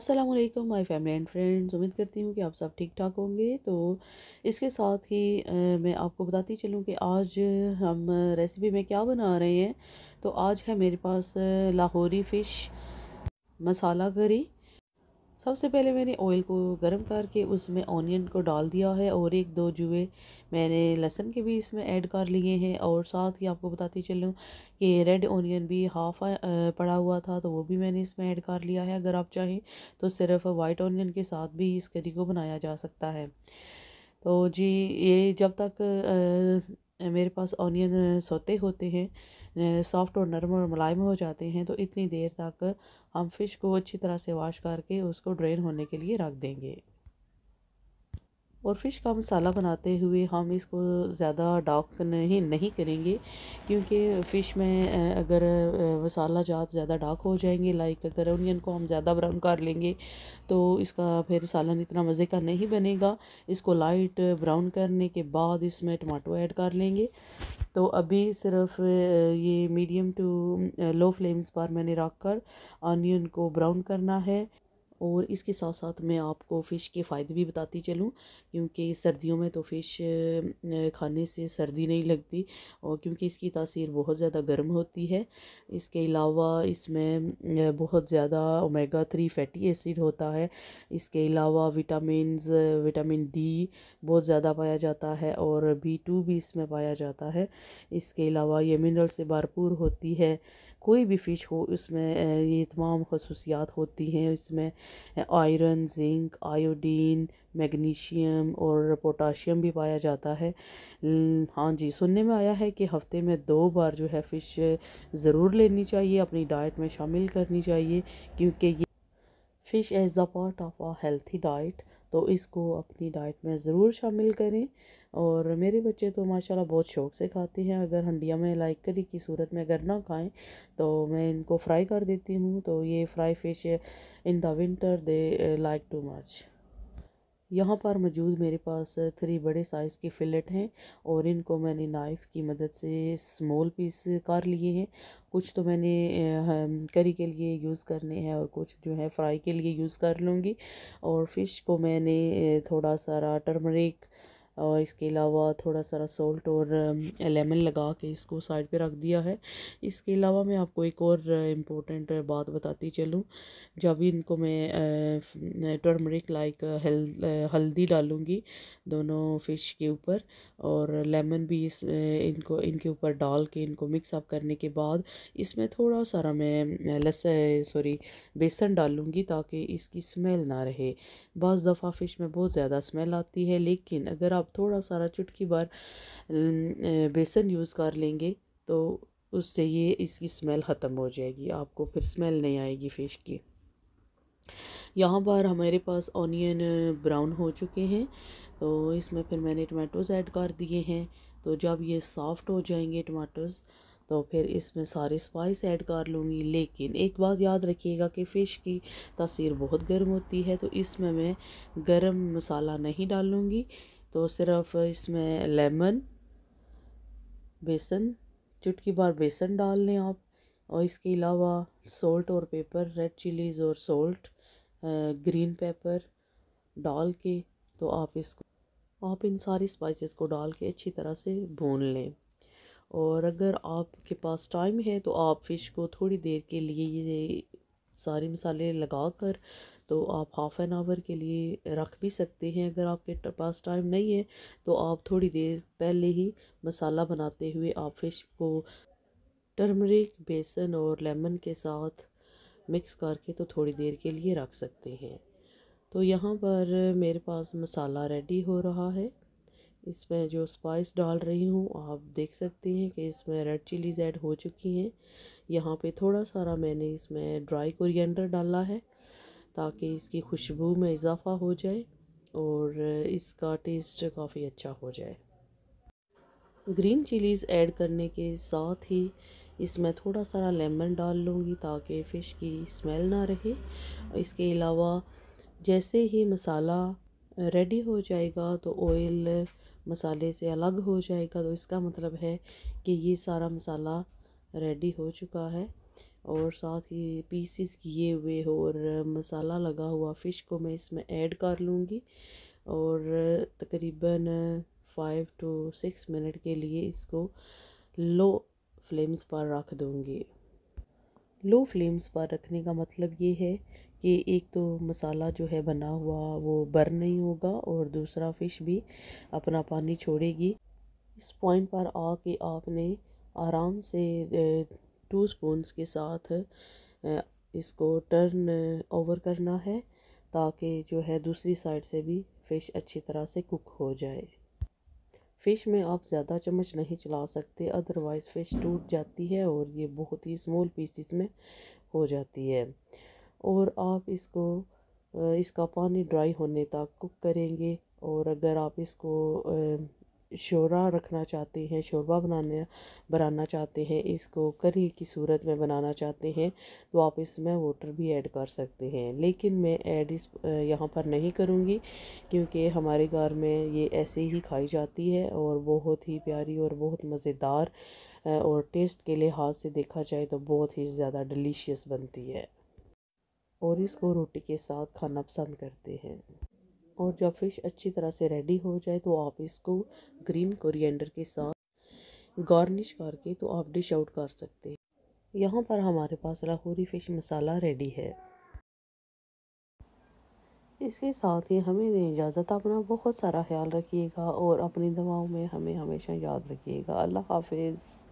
अस्सलाम वालेकुम my family and friends उम्मीद करती हूँ कि आप सब ठीक ठाक होंगे तो इसके साथ ही मैं आपको बताती चलूँ कि आज हम रेसिपी में क्या बना रहे हैं तो आज है मेरे पास लाहौरी फ़िश मसाला करी सबसे पहले मैंने ऑयल को गर्म करके उसमें ऑनियन को डाल दिया है और एक दो जुए मैंने लहसन के भी इसमें ऐड कर लिए हैं और साथ ही आपको बताती चलूँ कि रेड ऑनियन भी हाफ uh, पड़ा हुआ था तो वो भी मैंने इसमें ऐड कर लिया है अगर आप चाहें तो सिर्फ वाइट ऑनियन के साथ भी इस करी को बनाया जा सकता है तो जी ये जब तक आ, uh, मेरे पास ऑनियन सोते होते हैं सॉफ़्ट और नरम और मुलायम हो जाते हैं तो इतनी देर तक हम फ़िश को अच्छी तरह से वाश करके उसको ड्रेन होने के लिए रख देंगे और फ़िश का मसाला बनाते हुए हम इसको ज़्यादा डार्क नहीं नहीं करेंगे क्योंकि फ़िश में अगर मसाला जात ज़्यादा डार्क हो जाएंगे लाइक अगर ओनियन को हम ज़्यादा ब्राउन कर लेंगे तो इसका फिर सालन इतना मज़े का नहीं बनेगा इसको लाइट ब्राउन करने के बाद इसमें टमाटो ऐड कर लेंगे तो अभी सिर्फ ये मीडियम टू लो फ्लेम्स पर मैंने रख कर ऑनियन को ब्राउन करना है और इसके साथ साथ मैं आपको फ़िश के फ़ायदे भी बताती चलूँ क्योंकि सर्दियों में तो फ़िश खाने से सर्दी नहीं लगती और क्योंकि इसकी तासीर बहुत ज़्यादा गर्म होती है इसके अलावा इसमें बहुत ज़्यादा ओमेगा थ्री फैटी एसिड होता है इसके अलावा विटामिन विटामिन डी बहुत ज़्यादा पाया जाता है और बी टू भी इसमें पाया जाता है इसके अलावा ये मिनरल से भरपूर होती है कोई भी फ़िश हो उसमें ये तमाम खसूसियात होती हैं इसमें आयरन जिंक आयोडीन मैग्नीशियम और पोटाशियम भी पाया जाता है हाँ जी सुनने में आया है कि हफ्ते में दो बार जो है फ़िश ज़रूर लेनी चाहिए अपनी डाइट में शामिल करनी चाहिए क्योंकि ये fish as the part of a healthy diet तो इसको अपनी डाइट में ज़रूर शामिल करें और मेरे बच्चे तो माशाल्लाह बहुत शौक़ से खाते हैं अगर हंडिया में लाइक करी की सूरत में अगर ना खाएं तो मैं इनको फ्राई कर देती हूँ तो ये fry fish in the winter they like too much यहाँ पर मौजूद मेरे पास थ्री बड़े साइज़ के फिलेट हैं और इनको मैंने नाइफ़ की मदद से स्मॉल पीस कर लिए हैं कुछ तो मैंने करी के लिए यूज़ करने हैं और कुछ जो है फ्राई के लिए यूज़ कर लूँगी और फ़िश को मैंने थोड़ा सारा टर्मरिक और इसके अलावा थोड़ा सारा सॉल्ट और लेमन um, लगा के इसको साइड पे रख दिया है इसके अलावा मैं आपको एक और इम्पोर्टेंट uh, बात बताती चलूँ जब इनको मैं टर्मरिक uh, लाइक uh, हल हल्दी डालूँगी दोनों फ़िश के ऊपर और लेमन भी इस इनको इनके ऊपर डाल के इनको मिक्सअप करने के बाद इसमें थोड़ा सारा मैं लस सॉरी बेसन डालूँगी ताकि इसकी स्मेल ना रहे बज़ दफ़ा फ़िश में बहुत ज़्यादा स्मेल आती है लेकिन अगर आप थोड़ा सारा चुटकी भर बेसन यूज़ कर लेंगे तो उससे ये इसकी स्मेल ख़त्म हो जाएगी आपको फिर स्मेल नहीं आएगी फ़िश की यहाँ पर हमारे पास ऑनियन ब्राउन हो चुके हैं तो इसमें फिर मैंने टमाटोज़ ऐड कर दिए हैं तो जब ये सॉफ्ट हो जाएंगे टमाटोज़ तो फिर इसमें सारे स्पाइस ऐड कर लूँगी लेकिन एक बात याद रखिएगा कि फ़िश की तस्वीर बहुत गर्म होती है तो इसमें मैं गर्म मसाला नहीं डालूँगी तो सिर्फ इसमें लेमन बेसन चुटकी भर बेसन डाल लें आप और इसके अलावा सोल्ट और पेपर रेड चिलीज़ और सोल्ट ग्रीन पेपर डाल के तो आप इसको आप इन सारी स्पाइसेस को डाल के अच्छी तरह से भून लें और अगर आपके पास टाइम है तो आप फ़िश को थोड़ी देर के लिए ये सारे मसाले लगा कर तो आप हाफ़ एन आवर के लिए रख भी सकते हैं अगर आपके पास टाइम नहीं है तो आप थोड़ी देर पहले ही मसाला बनाते हुए आप फिश को टर्मरिक बेसन और लेमन के साथ मिक्स करके तो थोड़ी देर के लिए रख सकते हैं तो यहाँ पर मेरे पास मसाला रेडी हो रहा है इसमें जो स्पाइस डाल रही हूँ आप देख सकते हैं कि इसमें रेड चिलीज़ ऐड हो चुकी हैं यहाँ पे थोड़ा सारा मैंने इसमें ड्राई कोरिएंडर डाला है ताकि इसकी खुशबू में इजाफ़ा हो जाए और इसका टेस्ट काफ़ी अच्छा हो जाए ग्रीन चिलीज़ ऐड करने के साथ ही इसमें थोड़ा सारा लेमन डाल लूँगी ताकि फ़िश की स्मेल ना रहे इसके अलावा जैसे ही मसाला रेडी हो जाएगा तो ऑयल मसाले से अलग हो जाएगा तो इसका मतलब है कि ये सारा मसाला रेडी हो चुका है और साथ ही पीसीस किए हुए और मसाला लगा हुआ फ़िश को मैं इसमें ऐड कर लूँगी और तकरीबन फाइव टू सिक्स मिनट के लिए इसको लो फ्लेम्स पर रख दूँगी लो फ्लेम्स पर रखने का मतलब ये है कि एक तो मसाला जो है बना हुआ वो बर्न नहीं होगा और दूसरा फ़िश भी अपना पानी छोड़ेगी इस पॉइंट पर आके आपने आराम से टू स्पून के साथ इसको टर्न ओवर करना है ताकि जो है दूसरी साइड से भी फ़िश अच्छी तरह से कुक हो जाए फ़िश में आप ज़्यादा चम्मच नहीं चला सकते अदरवाइज़ फ़िश टूट जाती है और ये बहुत ही स्मॉल पीसीस में हो जाती है और आप इसको इसका पानी ड्राई होने तक कुक करेंगे और अगर आप इसको शोरा रखना चाहते हैं शोरबा बनाने बनाना चाहते हैं इसको करी की सूरत में बनाना चाहते हैं तो आप इसमें वाटर भी ऐड कर सकते हैं लेकिन मैं ऐड इस यहाँ पर नहीं करूँगी क्योंकि हमारे घर में ये ऐसे ही खाई जाती है और बहुत ही प्यारी और बहुत मज़ेदार और टेस्ट के लिहाज से देखा जाए तो बहुत ही ज़्यादा डिलीशियस बनती है और इसको रोटी के साथ खाना पसंद करते हैं और जब फ़िश अच्छी तरह से रेडी हो जाए तो आप इसको ग्रीन कोरिएंडर के साथ गार्निश करके तो आप डिश आउट कर सकते हैं यहाँ पर हमारे पास लाहौरी फ़िश मसाला रेडी है इसके साथ ही हमें दें इजाज़त अपना बहुत सारा ख्याल रखिएगा और अपनी दवाओं में हमें हमेशा याद रखिएगा अल्लाह हाफिज़